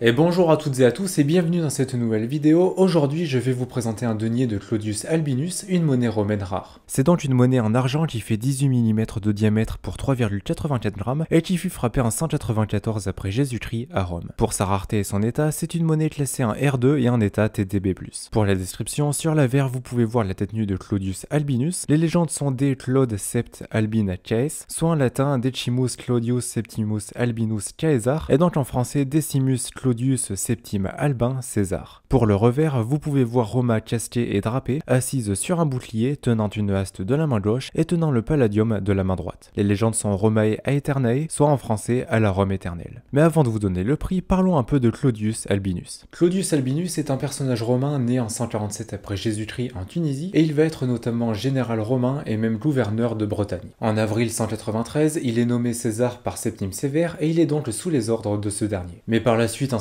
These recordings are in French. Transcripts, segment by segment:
Et bonjour à toutes et à tous et bienvenue dans cette nouvelle vidéo. Aujourd'hui, je vais vous présenter un denier de Claudius Albinus, une monnaie romaine rare. C'est donc une monnaie en argent qui fait 18 mm de diamètre pour 3,84 grammes et qui fut frappée en 194 après Jésus-Christ à Rome. Pour sa rareté et son état, c'est une monnaie classée en R2 et en état TDB+. Pour la description, sur la verre, vous pouvez voir la tête nue de Claudius Albinus. Les légendes sont des Claude Sept Albina Caes, soit en latin Decimus Claudius Septimus Albinus Caesar, et donc en français Decimus Claudius Claudius Septime Albin César. Pour le revers, vous pouvez voir Roma casquée et drapée, assise sur un bouclier, tenant une haste de la main gauche et tenant le palladium de la main droite. Les légendes sont Romae Aeternae, soit en français à la Rome éternelle. Mais avant de vous donner le prix, parlons un peu de Claudius Albinus. Claudius Albinus est un personnage romain né en 147 après Jésus-Christ en Tunisie et il va être notamment général romain et même gouverneur de Bretagne. En avril 193, il est nommé César par Septime Sévère et il est donc sous les ordres de ce dernier. Mais par la suite,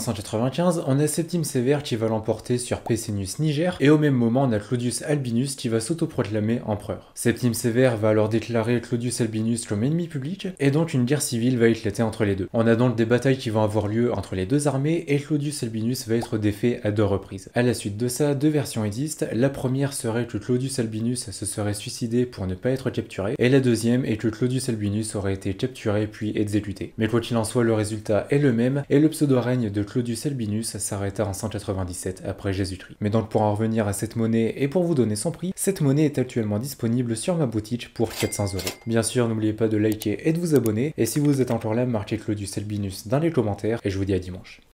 on a Septime Sévère qui va l'emporter sur Pescennius Niger, et au même moment on a Claudius Albinus qui va s'autoproclamer empereur. Septime Sévère va alors déclarer Claudius Albinus comme ennemi public, et donc une guerre civile va éclater entre les deux. On a donc des batailles qui vont avoir lieu entre les deux armées, et Claudius Albinus va être défait à deux reprises. À la suite de ça, deux versions existent. La première serait que Claudius Albinus se serait suicidé pour ne pas être capturé, et la deuxième est que Claudius Albinus aurait été capturé puis exécuté. Mais quoi qu'il en soit, le résultat est le même, et le pseudo-règne de Claudius Albinus s'arrêta en 197 après Jésus-Christ. Mais donc pour en revenir à cette monnaie et pour vous donner son prix, cette monnaie est actuellement disponible sur ma boutique pour 400 euros. Bien sûr, n'oubliez pas de liker et de vous abonner, et si vous êtes encore là, marquez Claudius Albinus dans les commentaires, et je vous dis à dimanche.